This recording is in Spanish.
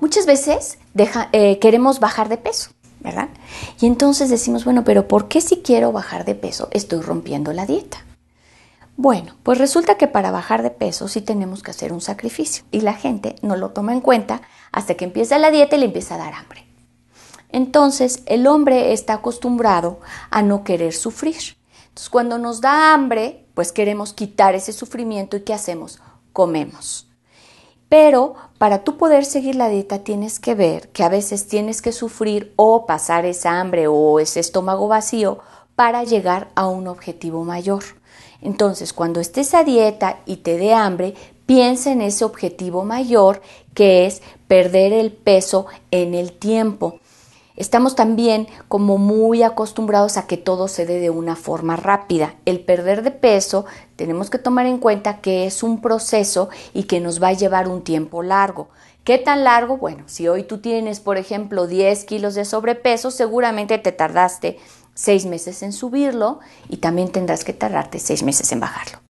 Muchas veces eh, queremos bajar de peso, ¿verdad? Y entonces decimos, bueno, pero ¿por qué si quiero bajar de peso estoy rompiendo la dieta? Bueno, pues resulta que para bajar de peso sí tenemos que hacer un sacrificio y la gente no lo toma en cuenta hasta que empieza la dieta y le empieza a dar hambre. Entonces el hombre está acostumbrado a no querer sufrir. Entonces, cuando nos da hambre, pues queremos quitar ese sufrimiento y ¿qué hacemos? Comemos. Pero para tú poder seguir la dieta tienes que ver que a veces tienes que sufrir o pasar esa hambre o ese estómago vacío para llegar a un objetivo mayor. Entonces, cuando estés a dieta y te dé hambre, piensa en ese objetivo mayor que es perder el peso en el tiempo. Estamos también como muy acostumbrados a que todo se dé de una forma rápida. El perder de peso tenemos que tomar en cuenta que es un proceso y que nos va a llevar un tiempo largo. ¿Qué tan largo? Bueno, si hoy tú tienes, por ejemplo, 10 kilos de sobrepeso, seguramente te tardaste 6 meses en subirlo y también tendrás que tardarte 6 meses en bajarlo.